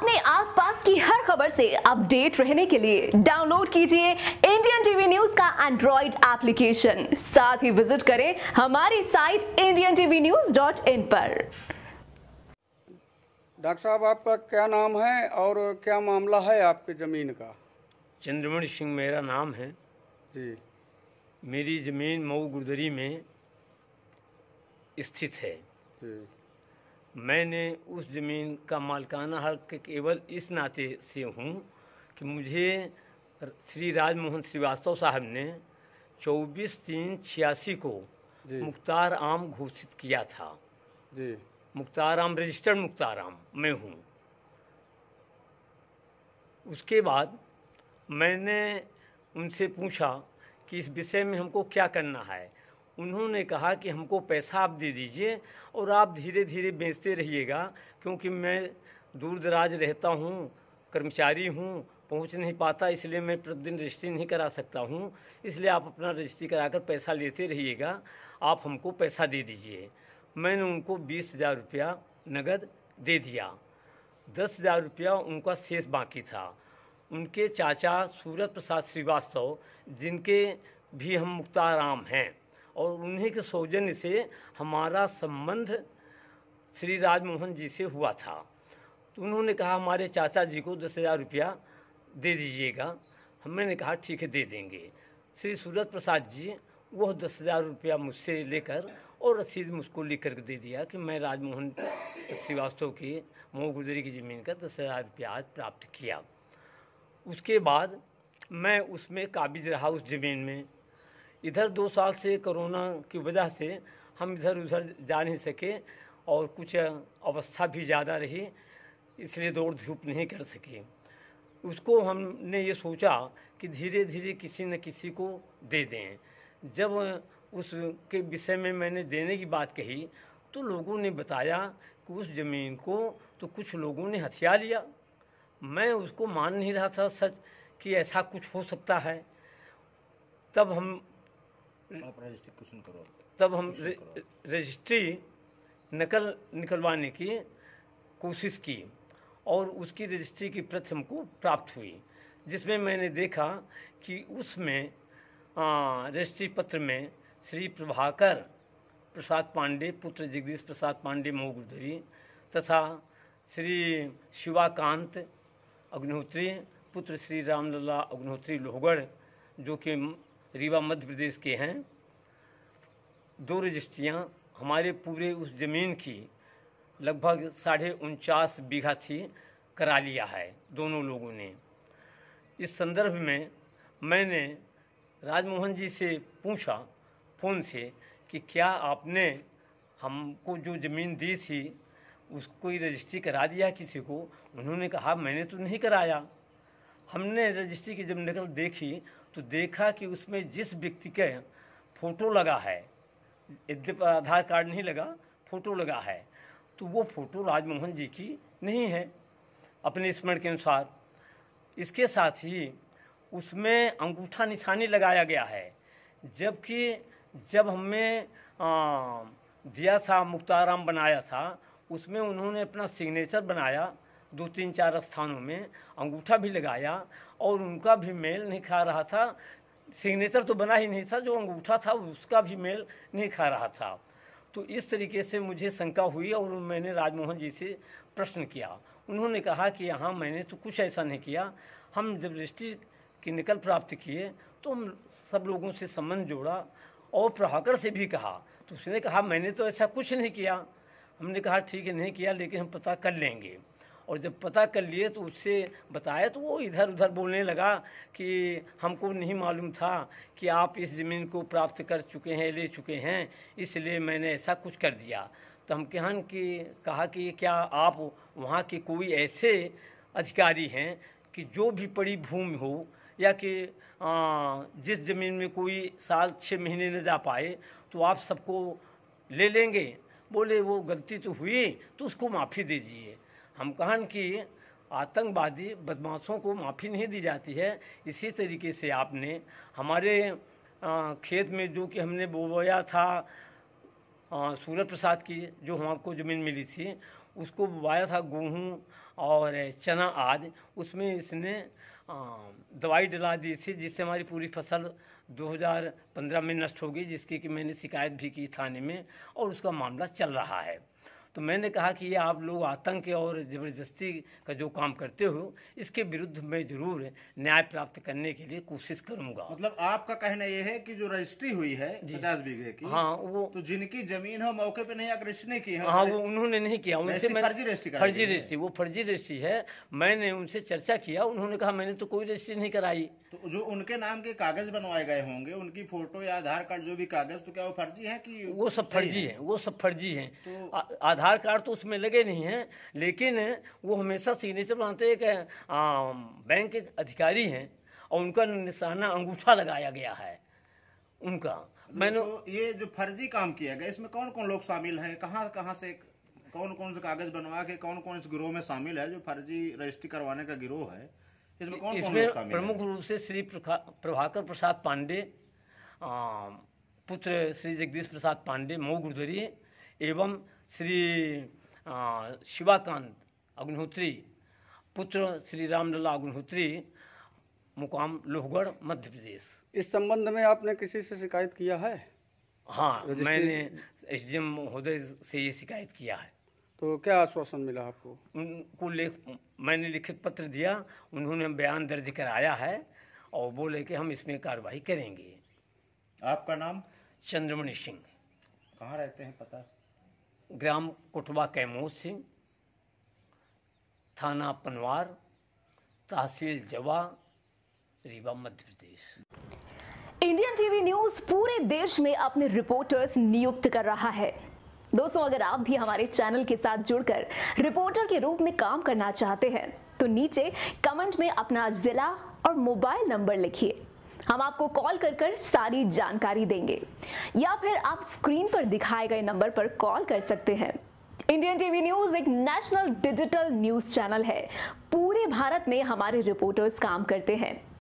अपने आसपास की हर खबर से अपडेट रहने के लिए डाउनलोड कीजिए इंडियन टीवी न्यूज का एंड्रॉइड एप्लीकेशन साथ ही विजिट करें हमारी site Indian TV news dot in पर डॉक्टर साहब आपका क्या नाम है और क्या मामला है आपके ज़मीन का चंद्रमणि सिंह मेरा नाम है जी मेरी ज़मीन मऊ गुरदरी में स्थित है जी मैंने उस ज़मीन का मालकाना हक केवल इस नाते से हूँ कि मुझे श्री राजमोहन श्रीवास्तव साहब ने 24 तीन छियासी को मुख्तार आम घोषित किया था मुख्तार आम रजिस्टर्ड मुख्तार आम मैं हूँ उसके बाद मैंने उनसे पूछा कि इस विषय में हमको क्या करना है उन्होंने कहा कि हमको पैसा आप दे दीजिए और आप धीरे धीरे बेचते रहिएगा क्योंकि मैं दूर दराज रहता हूँ कर्मचारी हूँ पहुँच नहीं पाता इसलिए मैं प्रतिदिन रजिस्ट्री नहीं करा सकता हूँ इसलिए आप अपना रजिस्ट्री कराकर पैसा लेते रहिएगा आप हमको पैसा दे दीजिए मैंने उनको बीस हज़ार रुपया नगद दे दिया दस हज़ार रुपया उनका शेष बाकी था उनके चाचा सूरत प्रसाद श्रीवास्तव जिनके भी हम मुख्ताराम हैं और उन्हीं के सौजन्य से हमारा संबंध श्री राजमोहन जी से हुआ था तो उन्होंने कहा हमारे चाचा जी को दस हज़ार रुपया दे दीजिएगा हमने कहा ठीक है दे देंगे श्री सूरत प्रसाद जी वह दस हज़ार रुपया मुझसे लेकर और रसीद मुझको लिख करके दे दिया कि मैं राजमोहन श्रीवास्तव के मोह की ज़मीन का दस हज़ार रुपया आज प्राप्त किया उसके बाद मैं उसमें काबिज रहा उस ज़मीन में इधर दो साल से कोरोना की वजह से हम इधर उधर जा नहीं सके और कुछ अवस्था भी ज़्यादा रही इसलिए दौड़ धूप नहीं कर सके उसको हमने ये सोचा कि धीरे धीरे किसी न किसी को दे दें जब उसके विषय में मैंने देने की बात कही तो लोगों ने बताया कि उस ज़मीन को तो कुछ लोगों ने हथिया लिया मैं उसको मान नहीं रहा था सच कि ऐसा कुछ हो सकता है तब हम आप रजिस्ट्री करो तब हम रजिस्ट्री नकल निकलवाने की कोशिश की और उसकी रजिस्ट्री की प्रति हमको प्राप्त हुई जिसमें मैंने देखा कि उसमें रजिस्ट्री पत्र में श्री प्रभाकर प्रसाद पांडे पुत्र जगदीश प्रसाद पांडे मोहगुरुधरी तथा श्री शिवाकांत अग्निहोत्री पुत्र श्री रामलला अग्निहोत्री लोहगढ़ जो कि रीवा मध्य प्रदेश के हैं दो रजिस्ट्रियाँ हमारे पूरे उस ज़मीन की लगभग साढ़े उनचास बीघा थी करा लिया है दोनों लोगों ने इस संदर्भ में मैंने राजमोहन जी से पूछा फ़ोन से कि क्या आपने हमको जो ज़मीन दी थी उसको ही रजिस्ट्री करा दिया किसी को उन्होंने कहा मैंने तो नहीं कराया हमने रजिस्ट्री की जब निकल देखी तो देखा कि उसमें जिस व्यक्ति के फोटो लगा है आधार कार्ड नहीं लगा फोटो लगा है तो वो फोटो राजमोहन जी की नहीं है अपने स्मरण के अनुसार इसके साथ ही उसमें अंगूठा निशानी लगाया गया है जबकि जब हमने दिया था मुख्ताराम बनाया था उसमें उन्होंने अपना सिग्नेचर बनाया दो तीन चार स्थानों में अंगूठा भी लगाया और उनका भी मेल नहीं खा रहा था सिग्नेचर तो बना ही नहीं था जो अंगूठा था उसका भी मेल नहीं खा रहा था तो इस तरीके से मुझे शंका हुई और मैंने राजमोहन जी से प्रश्न किया उन्होंने कहा कि यहाँ मैंने तो कुछ ऐसा नहीं किया हम जब दृष्टि की निकल प्राप्त किए तो हम सब लोगों से संबंध जोड़ा और प्रभाकर से भी कहा तो उसने कहा मैंने तो ऐसा कुछ नहीं किया हमने कहा ठीक है नहीं किया लेकिन हम पता कर लेंगे और जब पता कर लिए तो उससे बताया तो वो इधर उधर बोलने लगा कि हमको नहीं मालूम था कि आप इस ज़मीन को प्राप्त कर चुके हैं ले चुके हैं इसलिए मैंने ऐसा कुछ कर दिया तो हम कहन कि कहा कि क्या आप वहाँ के कोई ऐसे अधिकारी हैं कि जो भी पड़ी भूमि हो या कि जिस ज़मीन में कोई साल छः महीने न जा पाए तो आप सबको ले लेंगे बोले वो गलती तो हुई तो उसको माफ़ी दीजिए हम कहन कि आतंकवादी बदमाशों को माफ़ी नहीं दी जाती है इसी तरीके से आपने हमारे खेत में जो कि हमने बोया था सूरज प्रसाद की जो हमको ज़मीन मिली थी उसको बोया था गेहूँ और चना आदि उसमें इसने दवाई डला दी थी जिससे हमारी पूरी फसल 2015 में नष्ट हो गई जिसकी कि मैंने शिकायत भी की थाने में और उसका मामला चल रहा है तो मैंने कहा कि ये आप लोग आतंक और ज़बरदस्ती का जो काम करते हो इसके विरुद्ध मैं ज़रूर न्याय प्राप्त करने के लिए कोशिश करूंगा मतलब आपका कहना यह है कि जो रजिस्ट्री हुई है पचास बीघे की हाँ वो तो जिनकी जमीन है मौके पे नहीं रजिस्ट्री की है हाँ वो उन्होंने नहीं किया उनसे फर्जी रजिस्ट्री वो फर्जी रजिस्ट्री है मैंने उनसे चर्चा किया उन्होंने कहा मैंने तो कोई रजिस्ट्री नहीं कराई तो जो उनके नाम के कागज बनवाए गए होंगे उनकी फोटो या आधार कार्ड जो भी कागज तो क्या वो फर्जी है कि वो सब फर्जी है वो सब फर्जी है तो आधार कार्ड तो उसमें लगे नहीं हैं लेकिन वो हमेशा सिग्नेचर बनाते एक बैंक के अधिकारी हैं और उनका निशाना अंगूठा लगाया गया है उनका मैंने तो ये जो फर्जी काम किया गया इसमें कौन कौन लोग शामिल हैं कहाँ कहाँ से कौन कौन से कागज बनवा के कौन कौन इस गिरोह में शामिल है जो फर्जी रजिस्ट्री करवाने का गिरोह है इसमें कौन इसमें कौन लोग प्रमुख रूप से श्री प्रभाकर प्रसाद पांडे पुत्र श्री जगदीश प्रसाद पांडे मऊ गुरुदरी एवं श्री शिवाकांत अग्निहोत्री पुत्र श्री रामलला अग्निहोत्री मुकाम लोहगढ़ मध्य प्रदेश इस संबंध में आपने किसी से शिकायत किया है हाँ मैंने एस डी एम महोदय से ये शिकायत किया है तो क्या आश्वासन मिला आपको उनको लेख मैंने लिखित पत्र दिया उन्होंने बयान दर्ज कराया है और बोले कि हम इसमें कार्रवाई करेंगे आपका नाम चंद्रमणि सिंह कहाँ रहते हैं पता ग्राम कुटवा कैमोज सिंह थाना पनवार तहसील Jawa Rewa Madhya Pradesh Indian TV news पूरे देश में अपने रिपोर्टर्स नियुक्त कर रहा है दोस्तों अगर आप भी हमारे चैनल के साथ जुड़कर रिपोर्टर के रूप में काम करना चाहते हैं तो नीचे कमेंट में अपना जिला और मोबाइल नंबर लिखिए हम आपको कॉल कर कर सारी जानकारी देंगे या फिर आप स्क्रीन पर दिखाए गए नंबर पर कॉल कर सकते हैं इंडियन टीवी न्यूज एक नेशनल डिजिटल न्यूज चैनल है पूरे भारत में हमारे रिपोर्टर्स काम करते हैं